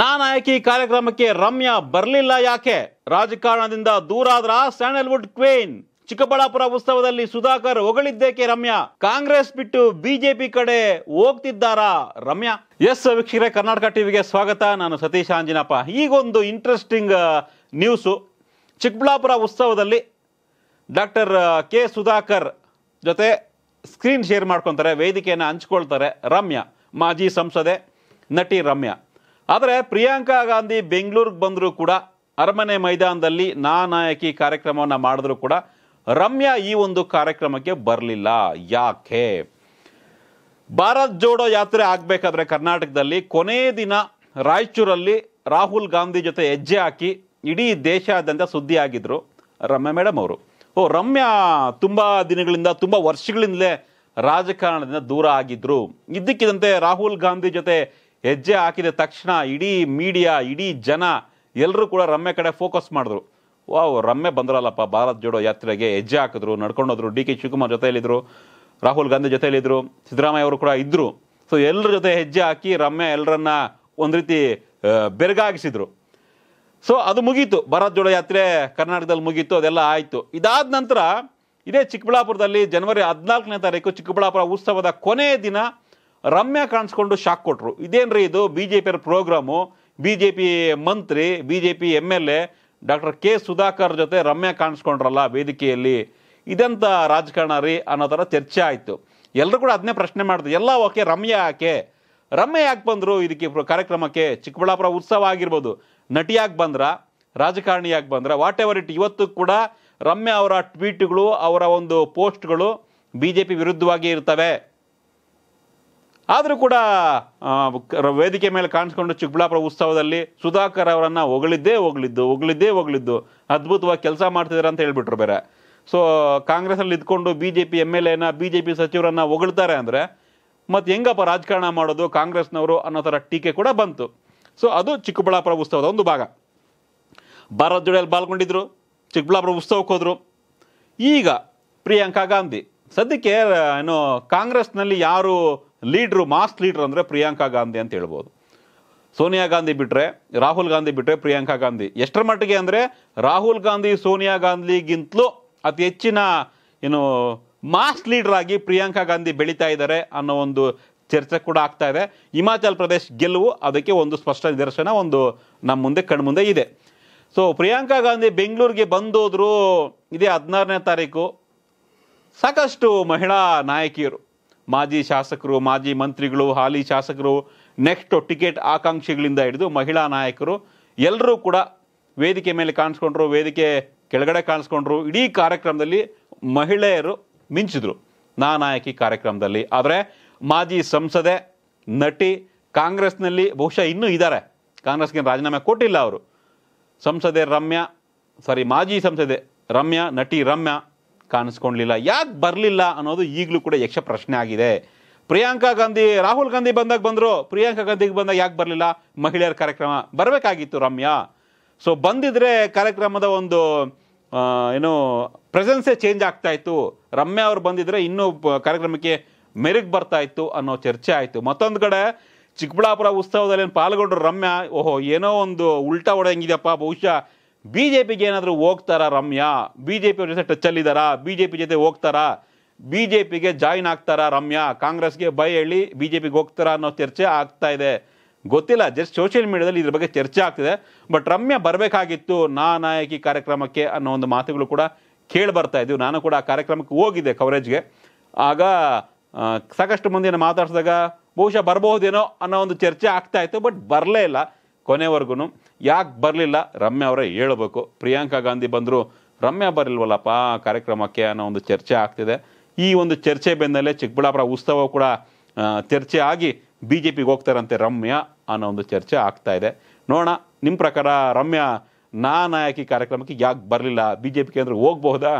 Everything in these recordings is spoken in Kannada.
ನಾನಾಯಕಿ ಆಯ್ಕೆ ಕಾರ್ಯಕ್ರಮಕ್ಕೆ ರಮ್ಯಾ ಬರಲಿಲ್ಲ ಯಾಕೆ ರಾಜಕಾರಣದಿಂದ ಆದ್ರ ಸ್ಯಾಂಡಲ್ವುಡ್ ಕ್ವೀನ್ ಚಿಕ್ಕಬಳ್ಳಾಪುರ ಉತ್ಸವದಲ್ಲಿ ಸುಧಾಕರ್ ಹೊಗಳಿದ್ದೇಕೆ ರಮ್ಯಾ ಕಾಂಗ್ರೆಸ್ ಬಿಟ್ಟು ಬಿಜೆಪಿ ಕಡೆ ಹೋಗ್ತಿದ್ದಾರಾ ರಮ್ಯಾ ಎಸ್ ವೀಕ್ಷಕರೇ ಕರ್ನಾಟಕ ಟಿವಿಗೆ ಸ್ವಾಗತ ನಾನು ಸತೀಶ್ ಆಂಜಿನಪ್ಪ ಈಗೊಂದು ಇಂಟ್ರೆಸ್ಟಿಂಗ್ ನ್ಯೂಸು ಚಿಕ್ಕಬಳ್ಳಾಪುರ ಉತ್ಸವದಲ್ಲಿ ಡಾಕ್ಟರ್ ಕೆ ಸುಧಾಕರ್ ಜೊತೆ ಸ್ಕ್ರೀನ್ ಶೇರ್ ಮಾಡ್ಕೊತಾರೆ ವೇದಿಕೆಯನ್ನು ಹಂಚ್ಕೊಳ್ತಾರೆ ರಮ್ಯಾ ಮಾಜಿ ಸಂಸದೆ ನಟಿ ರಮ್ಯಾ ಆದರೆ ಪ್ರಿಯಾಂಕಾ ಗಾಂಧಿ ಬೆಂಗಳೂರಿಗೆ ಬಂದರೂ ಕೂಡ ಅರಮನೆ ಮೈದಾನದಲ್ಲಿ ನಾ ನಾಯಕಿ ಕಾರ್ಯಕ್ರಮವನ್ನು ಮಾಡಿದ್ರು ಕೂಡ ರಮ್ಯಾ ಈ ಒಂದು ಕಾರ್ಯಕ್ರಮಕ್ಕೆ ಬರಲಿಲ್ಲ ಯಾಕೆ ಭಾರತ್ ಜೋಡೋ ಯಾತ್ರೆ ಆಗಬೇಕಾದ್ರೆ ಕರ್ನಾಟಕದಲ್ಲಿ ಕೊನೆಯ ದಿನ ರಾಯಚೂರಲ್ಲಿ ರಾಹುಲ್ ಗಾಂಧಿ ಜೊತೆ ಹೆಜ್ಜೆ ಹಾಕಿ ಇಡೀ ದೇಶಾದ್ಯಂತ ಸುದ್ದಿಯಾಗಿದ್ದರು ರಮ್ಯಾ ಮೇಡಮ್ ಅವರು ಓ ರಮ್ಯಾ ತುಂಬ ದಿನಗಳಿಂದ ತುಂಬ ವರ್ಷಗಳಿಂದಲೇ ರಾಜಕಾರಣದಿಂದ ದೂರ ಆಗಿದ್ದರು ಇದ್ದಕ್ಕಿದ್ದಂತೆ ರಾಹುಲ್ ಗಾಂಧಿ ಜೊತೆ ಹೆಜ್ಜೆ ಹಾಕಿದ ತಕ್ಷಣ ಇಡೀ ಮೀಡಿಯಾ ಇಡೀ ಜನ ಎಲ್ಲರೂ ಕೂಡ ರಮ್ಯ ಕಡೆ ಫೋಕಸ್ ಮಾಡಿದ್ರು ವಾವ್ ರಮ್ಯ ಬಂದ್ರಲ್ಲಪ್ಪ ಭಾರತ್ ಜೋಡೋ ಯಾತ್ರೆಗೆ ಹೆಜ್ಜೆ ಹಾಕಿದ್ರು ನಡ್ಕೊಂಡೋದ್ರು ಡಿ ಕೆ ಶಿವಕುಮಾರ್ ಜೊತೆಯಲ್ಲಿದ್ದರು ರಾಹುಲ್ ಗಾಂಧಿ ಜೊತೆಯಲ್ಲಿದ್ದರು ಸಿದ್ದರಾಮಯ್ಯ ಅವರು ಕೂಡ ಇದ್ದರು ಸೊ ಎಲ್ಲರ ಜೊತೆ ಹೆಜ್ಜೆ ಹಾಕಿ ರಮ್ಯ ಎಲ್ಲರನ್ನ ಒಂದು ರೀತಿ ಬೆರಗಾಗಿಸಿದ್ರು ಸೊ ಅದು ಮುಗೀತು ಭಾರತ್ ಜೋಡೋ ಯಾತ್ರೆ ಕರ್ನಾಟಕದಲ್ಲಿ ಮುಗೀತು ಅದೆಲ್ಲ ಆಯಿತು ಇದಾದ ನಂತರ ಇದೇ ಚಿಕ್ಕಬಳ್ಳಾಪುರದಲ್ಲಿ ಜನವರಿ ಹದಿನಾಲ್ಕನೇ ತಾರೀಕು ಚಿಕ್ಕಬಳ್ಳಾಪುರ ಉತ್ಸವದ ಕೊನೆಯ ದಿನ ರಮ್ಯ ಕಾಣಿಸ್ಕೊಂಡು ಶಾಕ್ ಕೊಟ್ಟರು ಇದೇನ್ರಿ ಇದು ಬಿ ಜೆ ಪಿಯವ್ರ ಪ್ರೋಗ್ರಾಮು ಬಿ ಜೆ ಪಿ ಮಂತ್ರಿ B J P M L A doctor K Sudhakar ಜೊತೆ ರಮ್ಯ ಕಾಣಿಸ್ಕೊಂಡ್ರಲ್ಲ ವೇದಿಕೆಯಲ್ಲಿ ಇದೆಂಥ ರಾಜಕಾರಣ ರೀ ಅನ್ನೋ ಥರ ಚರ್ಚೆ ಆಯಿತು ಎಲ್ಲರೂ ಕೂಡ ಅದನ್ನೇ ಪ್ರಶ್ನೆ ಮಾಡಿದ್ರು ಎಲ್ಲ ಓಕೆ ರಮ್ಯ ಯಾಕೆ ರಮ್ಯ ಯಾಕೆ ಬಂದರು ಇದಕ್ಕೆ ಕಾರ್ಯಕ್ರಮಕ್ಕೆ ಚಿಕ್ಕಬಳ್ಳಾಪುರ ಉತ್ಸವ ಆಗಿರ್ಬೋದು ನಟಿಯಾಗಿ ಬಂದ್ರ ರಾಜಕಾರಣಿಯಾಗಿ ಬಂದ್ರ ವಾಟ್ ಎವರ್ ಇಟ್ ಇವತ್ತು ಕೂಡ ರಮ್ಯ ಅವರ ಟ್ವೀಟ್ಗಳು ಅವರ ಒಂದು ಪೋಸ್ಟ್ಗಳು ಬಿ ಜೆ ಪಿ ವಿರುದ್ಧವಾಗಿ ಇರ್ತವೆ ಆದರೂ ಕೂಡ ವೇದಿಕೆ ಮೇಲೆ ಕಾಣಿಸ್ಕೊಂಡು ಚಿಕ್ಕಬಳ್ಳಾಪುರ ಉತ್ಸವದಲ್ಲಿ ಸುಧಾಕರ್ ಅವರನ್ನು ಹೊಗಳಿದ್ದೇ ಹೊಗಳಿದ್ದು ಹೊಗಳಿದ್ದೇ ಹೊಗಳಿದ್ದು ಅದ್ಭುತವಾಗಿ ಕೆಲಸ ಮಾಡ್ತಿದ್ದಾರೆ ಅಂತ ಹೇಳಿಬಿಟ್ರು ಬೇರೆ ಸೊ ಕಾಂಗ್ರೆಸ್ನಲ್ಲಿ ಇದ್ಕೊಂಡು B J P M L ಎನ ಬಿ ಜೆ ಪಿ ಸಚಿವರನ್ನು ಹೊಗಳ್ತಾರೆ ಅಂದರೆ ಮತ್ತು ಹೆಂಗಪ್ಪ ರಾಜಕಾರಣ ಮಾಡೋದು ಕಾಂಗ್ರೆಸ್ನವರು ಅನ್ನೋ ಥರ ಟೀಕೆ ಕೂಡ ಬಂತು ಸೊ ಅದು ಚಿಕ್ಕಬಳ್ಳಾಪುರ ಉತ್ಸವದ ಒಂದು ಭಾಗ ಭಾರತ್ ಜೋಡಿಯಲ್ಲಿ ಪಾಲ್ಗೊಂಡಿದ್ರು ಚಿಕ್ಕಬಳ್ಳಾಪುರ ಉತ್ಸವಕ್ಕೆ ಹೋದರು ಈಗ ಪ್ರಿಯಾಂಕಾ ಗಾಂಧಿ ಸದ್ಯಕ್ಕೆ ಏನು ಕಾಂಗ್ರೆಸ್ನಲ್ಲಿ ಯಾರು ಲೀಡ್ರು ಮಾಸ್ ಲೀಡ್ರ್ ಅಂದರೆ ಪ್ರಿಯಾಂಕಾ ಗಾಂಧಿ ಅಂತ ಹೇಳ್ಬೋದು ಸೋನಿಯಾ ಗಾಂಧಿ ಬಿಟ್ಟರೆ ರಾಹುಲ್ ಗಾಂಧಿ ಬಿಟ್ಟರೆ ಪ್ರಿಯಾಂಕಾ ಗಾಂಧಿ ಎಷ್ಟರ ಮಟ್ಟಿಗೆ ಅಂದರೆ ರಾಹುಲ್ ಗಾಂಧಿ ಸೋನಿಯಾ ಗಾಂಧಿಗಿಂತಲೂ ಅತಿ ಹೆಚ್ಚಿನ ಏನು ಮಾಸ್ ಲೀಡರ್ ಆಗಿ ಪ್ರಿಯಾಂಕಾ ಗಾಂಧಿ ಬೆಳೀತಾ ಇದ್ದಾರೆ ಅನ್ನೋ ಒಂದು ಚರ್ಚೆ ಕೂಡ ಆಗ್ತಾ ಇದೆ ಹಿಮಾಚಲ್ ಪ್ರದೇಶ್ ಗೆಲುವು ಅದಕ್ಕೆ ಒಂದು ಸ್ಪಷ್ಟ ನಿದರ್ಶನ ಒಂದು ನಮ್ಮ ಮುಂದೆ ಕಣ್ಮುಂದೆ ಇದೆ ಸೊ ಪ್ರಿಯಾಂಕಾ ಗಾಂಧಿ ಬೆಂಗಳೂರಿಗೆ ಬಂದೋದ್ರು ಇದೇ ಹದಿನಾರನೇ ತಾರೀಕು ಸಾಕಷ್ಟು ಮಹಿಳಾ ನಾಯಕಿಯರು ಮಾಜಿ ಶಾಸಕರು ಮಾಜಿ ಮಂತ್ರಿಗಳು ಹಾಲಿ ಶಾಸಕರು ನೆಕ್ಸ್ಟ್ ಟಿಕೆಟ್ ಆಕಾಂಕ್ಷಿಗಳಿಂದ ಹಿಡಿದು ಮಹಿಳಾ ನಾಯಕರು ಎಲ್ಲರೂ ಕೂಡ ವೇದಿಕೆ ಮೇಲೆ ಕಾಣಿಸ್ಕೊಂಡ್ರು ವೇದಿಕೆ ಕೆಳಗಡೆ ಕಾಣಿಸ್ಕೊಂಡ್ರು ಇಡೀ ಕಾರ್ಯಕ್ರಮದಲ್ಲಿ ಮಹಿಳೆಯರು ಮಿಂಚಿದ್ರು ನಾನಾಯಕಿ ಕಾರ್ಯಕ್ರಮದಲ್ಲಿ ಆದರೆ ಮಾಜಿ ಸಂಸದೆ ನಟಿ ಕಾಂಗ್ರೆಸ್ನಲ್ಲಿ ಬಹುಶಃ ಇನ್ನೂ ಇದ್ದಾರೆ ಕಾಂಗ್ರೆಸ್ಗೆ ರಾಜೀನಾಮೆ ಕೊಟ್ಟಿಲ್ಲ ಅವರು ಸಂಸದೆ ರಮ್ಯಾ ಸಾರಿ ಮಾಜಿ ಸಂಸದೆ ರಮ್ಯಾ ನಟಿ ರಮ್ಯಾ ಕಾಣಿಸ್ಕೊಳ್ಲಿಲ್ಲ ಯಾಕೆ ಬರಲಿಲ್ಲ ಅನ್ನೋದು ಈಗಲೂ ಕೂಡ ಯಕ್ಷ ಪ್ರಶ್ನೆ ಆಗಿದೆ ಪ್ರಿಯಾಂಕಾ ಗಾಂಧಿ ರಾಹುಲ್ ಗಾಂಧಿ ಬಂದಾಗ ಬಂದರು ಪ್ರಿಯಾಂಕಾ ಗಾಂಧಿಗೆ ಬಂದಾಗ ಯಾಕೆ ಬರಲಿಲ್ಲ ಮಹಿಳೆಯರ ಕಾರ್ಯಕ್ರಮ ಬರಬೇಕಾಗಿತ್ತು ರಮ್ಯಾ ಸೊ ಬಂದಿದ್ರೆ ಕಾರ್ಯಕ್ರಮದ ಒಂದು ಏನು ಪ್ರೆಸೆನ್ಸೇ ಚೇಂಜ್ ಆಗ್ತಾ ಇತ್ತು ರಮ್ಯಾ ಅವ್ರು ಬಂದಿದ್ರೆ ಇನ್ನೂ ಕಾರ್ಯಕ್ರಮಕ್ಕೆ ಮೆರುಗ್ ಬರ್ತಾ ಇತ್ತು ಅನ್ನೋ ಚರ್ಚೆ ಆಯಿತು ಮತ್ತೊಂದು ಕಡೆ ಚಿಕ್ಕಬಳ್ಳಾಪುರ ಉತ್ಸವದಲ್ಲಿ ಪಾಲ್ಗೊಂಡ್ರು ರಮ್ಯಾ ಓಹೋ ಏನೋ ಒಂದು ಉಲ್ಟಾ ಒಡೆಯಂಗಿದೆಯಪ್ಪ ಬಹುಶಃ ಬಿ ಜೆ ಪಿಗೆ ಏನಾದರೂ ಹೋಗ್ತಾರಾ ರಮ್ಯಾ ಬಿ ಜೆ ಪಿಯವ್ರ ಜೊತೆ ಟಚ್ಚಲ್ಲಿದ್ದಾರಾ ಬಿ ಜೆ ಪಿ ಜೊತೆ ಹೋಗ್ತಾರಾ ಬಿ ಜೆ ಪಿಗೆ ಜಾಯಿನ್ ಆಗ್ತಾರಾ ರಮ್ಯಾ ಕಾಂಗ್ರೆಸ್ಗೆ ಬೈ ಹೇಳಿ ಬಿ ಜೆ ಪಿಗೆ ಹೋಗ್ತಾರಾ ಅನ್ನೋ ಚರ್ಚೆ ಆಗ್ತಾ ಇದೆ ಗೊತ್ತಿಲ್ಲ ಜಸ್ಟ್ ಸೋಷಿಯಲ್ ಮೀಡಿಯಾದಲ್ಲಿ ಇದ್ರ ಬಗ್ಗೆ ಚರ್ಚೆ ಆಗ್ತಿದೆ ಬಟ್ ರಮ್ಯಾ ಬರಬೇಕಾಗಿತ್ತು ನಾ ನಾಯಕಿ ಕಾರ್ಯಕ್ರಮಕ್ಕೆ ಅನ್ನೋ ಒಂದು ಮಾತುಗಳು ಕೂಡ ಕೇಳಿ ಬರ್ತಾ ಇದ್ದೀವಿ ನಾನು ಕೂಡ ಆ ಕಾರ್ಯಕ್ರಮಕ್ಕೆ ಹೋಗಿದ್ದೆ ಕವರೇಜ್ಗೆ ಆಗ ಸಾಕಷ್ಟು ಮಂದಿನ ಮಾತಾಡಿಸಿದಾಗ ಬಹುಶಃ ಬರಬಹುದೇನೋ ಅನ್ನೋ ಒಂದು ಚರ್ಚೆ ಆಗ್ತಾ ಇತ್ತು ಬಟ್ ಬರಲೇ ಇಲ್ಲ ಕೊನೆವರೆಗೂ ಯಾಕೆ ಬರಲಿಲ್ಲ ರಮ್ಯಾ ಅವರೇ ಹೇಳಬೇಕು ಪ್ರಿಯಾಂಕಾ ಗಾಂಧಿ ಬಂದರು ರಮ್ಯಾ ಬರಲಿಲ್ವಲ್ಲಪ್ಪ ಕಾರ್ಯಕ್ರಮಕ್ಕೆ ಅನ್ನೋ ಒಂದು ಚರ್ಚೆ ಆಗ್ತಿದೆ ಈ ಒಂದು ಚರ್ಚೆ ಬೆನ್ನಲ್ಲೇ ಚಿಕ್ಕಬಳ್ಳಾಪುರ ಉತ್ಸವ ಕೂಡ ಚರ್ಚೆ ಆಗಿ ಬಿ ಜೆ ಪಿಗೆ ಹೋಗ್ತಾರಂತೆ ರಮ್ಯಾ ಅನ್ನೋ ಒಂದು ಚರ್ಚೆ ಆಗ್ತಾ ಇದೆ ನೋಡೋಣ ನಿಮ್ಮ ಪ್ರಕಾರ ರಮ್ಯಾ ನಾಯಕಿ ಕಾರ್ಯಕ್ರಮಕ್ಕೆ ಯಾಕೆ ಬರಲಿಲ್ಲ ಬಿ ಜೆ ಪಿ ಕೇಂದ್ರ ಹೋಗಬಹುದಾ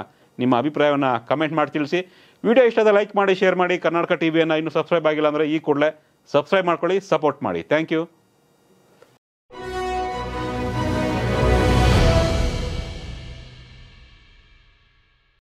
ನಿಮ್ಮ ಅಭಿಪ್ರಾಯವನ್ನು ಕಮೆಂಟ್ ಮಾಡಿ ತಿಳಿಸಿ ವಿಡಿಯೋ ಇಷ್ಟದ ಲೈಕ್ ಮಾಡಿ ಶೇರ್ ಮಾಡಿ ಕರ್ನಾಟಕ ಟಿ ವಿಯನ್ನು ಇನ್ನೂ ಸಬ್ಸ್ಕ್ರೈಬ್ ಆಗಿಲ್ಲ ಅಂದರೆ ಈ ಕೂಡಲೇ ಸಬ್ಸ್ಕ್ರೈಬ್ ಮಾಡ್ಕೊಳ್ಳಿ ಸಪೋರ್ಟ್ ಮಾಡಿ ಥ್ಯಾಂಕ್ ಯು